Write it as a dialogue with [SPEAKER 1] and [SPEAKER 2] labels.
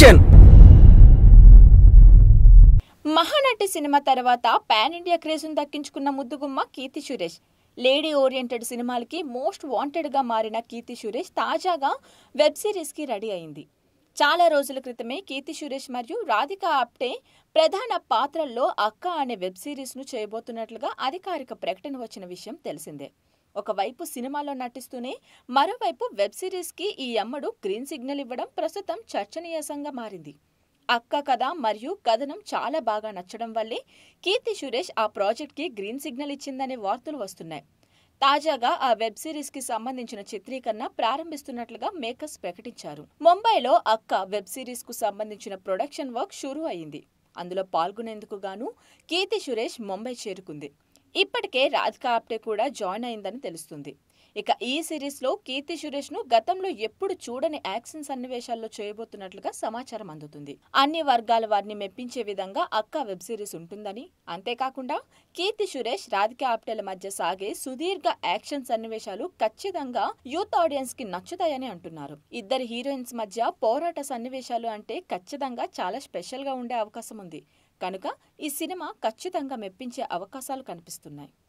[SPEAKER 1] action Mahanati cinema తర్వాత pan India క్రేజ్ను దక్కించుకున్న ముద్దుగుమ్మ కీర్తి సురేష్ లేడీ ఓరియంటెడ్ సినిమాలకి మోస్ట్ వాంటెడ్గా మారిన కీర్తి సురేష్ తాజాగా వెబ్ సిరీస్కి రెడీ అయింది చాలా రోజుల క్రితమే కీర్తి సురేష్ మరియు రాధిక ఆప్టే ప్రధాన పాత్రల్లో అక్క అనే వెబ్ సిరీస్ను చేయబోతున్నట్లుగా అధికారిక ప్రకటన వచ్చిన విషయం తెలిసిందే ఒకవైపు సినిమాలో నటిస్తూనే మరోవైపు వెబ్ సిరీస్కి ఈ అమ్మడు గ్రీన్ సిగ్నల్ ఇవ్వడం ప్రస్తుతం చర్చనీయాసంగా మారింది అక్క కథ మరియు కథనం చాలా బాగా నచ్చడం వల్లే కీర్తి సురేష్ ఆ ప్రాజెక్ట్కి గ్రీన్ సిగ్నల్ ఇచ్చిందనే వార్తలు వస్తున్నాయి తాజాగా ఆ వెబ్ సిరీస్కి సంబంధించిన చిత్రీకరణ ప్రారంభిస్తున్నట్లుగా మేకర్స్ ప్రకటించారు ముంబైలో అక్క వెబ్ సిరీస్కు సంబంధించిన ప్రొడక్షన్ వర్క్ షురూ అయింది అందులో పాల్గొనేందుకు గాను కీర్తి సురేష్ ముంబై చేరుకుంది ఇప్పటికే రాధికా ఆప్టే కూడా జాయిన్ అయిందని తెలుస్తుంది ఇక ఈ సిరీస్లో కీర్తి సురేష్ను గతంలో ఎప్పుడు చూడని యాక్షన్ సన్నివేశాల్లో చేయబోతున్నట్లుగా సమాచారం అందుతుంది అన్ని వర్గాల వారిని మెప్పించే విధంగా అక్క వెబ్ సిరీస్ ఉంటుందని అంతేకాకుండా కీర్తి సురేష్ రాధిక ఆప్టేల మధ్య సాగే సుదీర్ఘ యాక్షన్ సన్నివేశాలు ఖచ్చితంగా యూత్ ఆడియన్స్ కి నచ్చుతాయని అంటున్నారు ఇద్దరు హీరోయిన్స్ మధ్య పోరాట సన్నివేశాలు అంటే ఖచ్చితంగా చాలా స్పెషల్ గా ఉండే అవకాశం ఉంది కనుక ఈ సినిమా ఖచ్చితంగా మెప్పించే అవకాశాలు కనిపిస్తున్నాయి